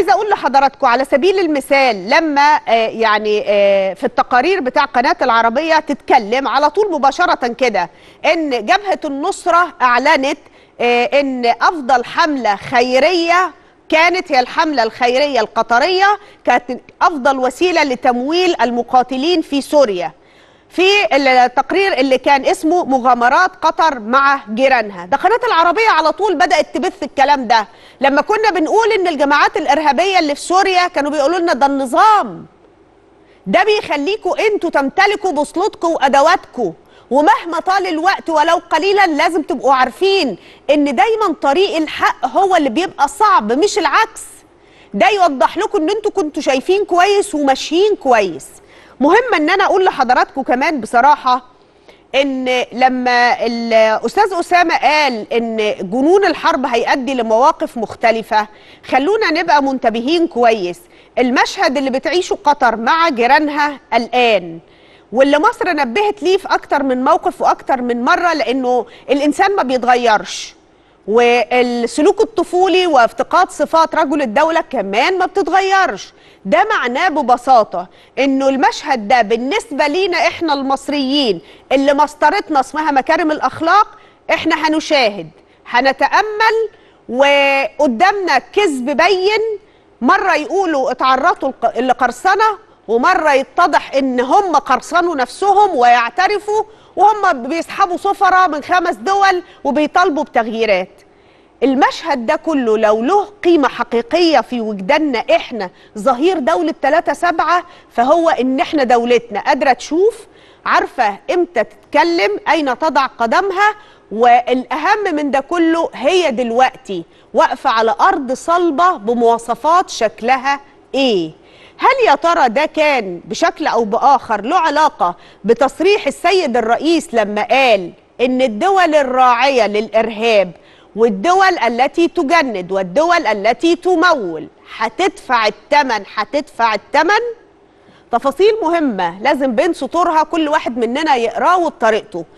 عايزه اقول لحضراتكم على سبيل المثال لما آه، يعني آه، في التقارير بتاع قناه العربيه تتكلم على طول مباشره كده ان جبهه النصره اعلنت آه، ان افضل حمله خيريه كانت هي الحمله الخيريه القطريه كانت افضل وسيله لتمويل المقاتلين في سوريا في التقرير اللي كان اسمه مغامرات قطر مع جيرانها ده قناة العربية على طول بدأت تبث الكلام ده لما كنا بنقول ان الجماعات الإرهابية اللي في سوريا كانوا بيقولوا لنا ده النظام ده بيخليكوا انتوا تمتلكوا بصلتكوا وأدواتكوا ومهما طال الوقت ولو قليلا لازم تبقوا عارفين ان دايما طريق الحق هو اللي بيبقى صعب مش العكس ده يوضح لكم ان انتوا كنتوا شايفين كويس وماشيين كويس مهم ان انا اقول لحضراتكم كمان بصراحه ان لما الاستاذ اسامه قال ان جنون الحرب هيؤدي لمواقف مختلفه خلونا نبقى منتبهين كويس المشهد اللي بتعيشه قطر مع جيرانها الان واللي مصر نبهت ليه في اكتر من موقف واكتر من مره لانه الانسان ما بيتغيرش والسلوك الطفولي وافتقاد صفات رجل الدولة كمان ما بتتغيرش ده معناه ببساطة انه المشهد ده بالنسبة لينا احنا المصريين اللي مسطرتنا اسمها مكارم الاخلاق احنا هنشاهد هنتأمل وقدامنا كذب بين مرة يقولوا اتعرضوا لقرصنة ومره يتضح ان هم قرصنوا نفسهم ويعترفوا وهم بيسحبوا سفراء من خمس دول وبيطالبوا بتغييرات المشهد ده كله لو له قيمة حقيقية في وجداننا إحنا ظهير دولة 3 سبعة فهو إن إحنا دولتنا قادرة تشوف عارفة إمتى تتكلم أين تضع قدمها والأهم من ده كله هي دلوقتي واقفة على أرض صلبة بمواصفات شكلها إيه هل يا ترى ده كان بشكل أو بآخر له علاقة بتصريح السيد الرئيس لما قال إن الدول الراعية للإرهاب والدول التي تجند والدول التي تمول هتدفع الثمن هتدفع الثمن تفاصيل مهمة لازم بين سطورها كل واحد مننا يقراه وبطريقته